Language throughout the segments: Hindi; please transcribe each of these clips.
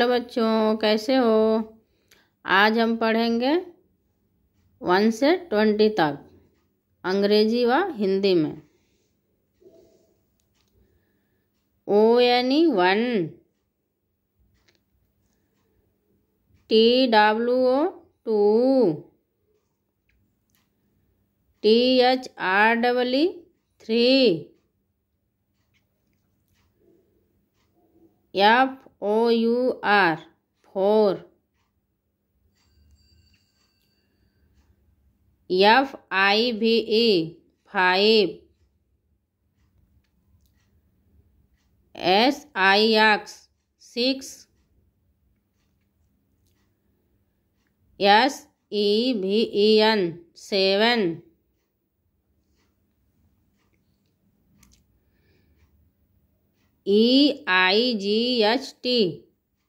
हेलो बच्चों कैसे हो आज हम पढ़ेंगे वन से ट्वेंटी तक अंग्रेजी व हिंदी में ओ यानी one T W O two T H R double three F O U R four F I V A five S I X six S E V E N seven E I G H T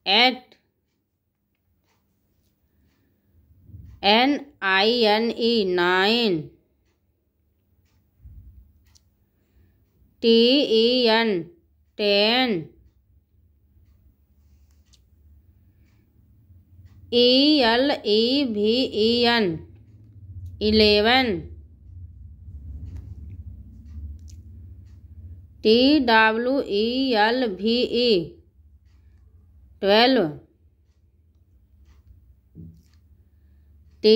eight N I N E nine T E N ten E L E V E N eleven T W E L V E twelve T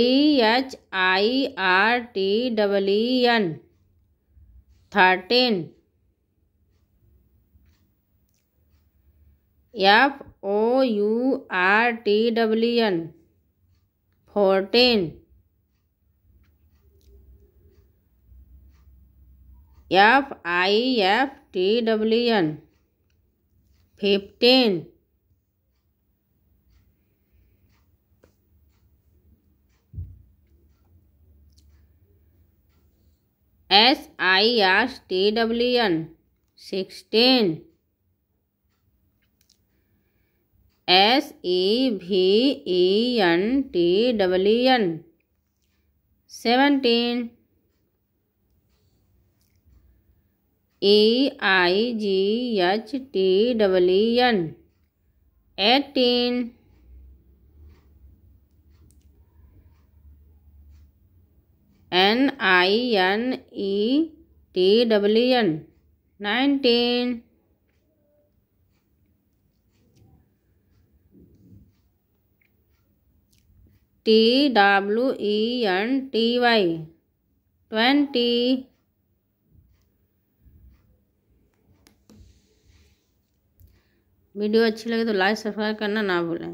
H I R T W N thirteen F O U R T W N fourteen F I F T W N fifteen S I S T W N sixteen S E V E N T W N seventeen A I G H T double N eighteen N I N E T double N nineteen T W E N T Y twenty video अच्छी लगे तो लाइक सब्सक्राइब करना ना भूलें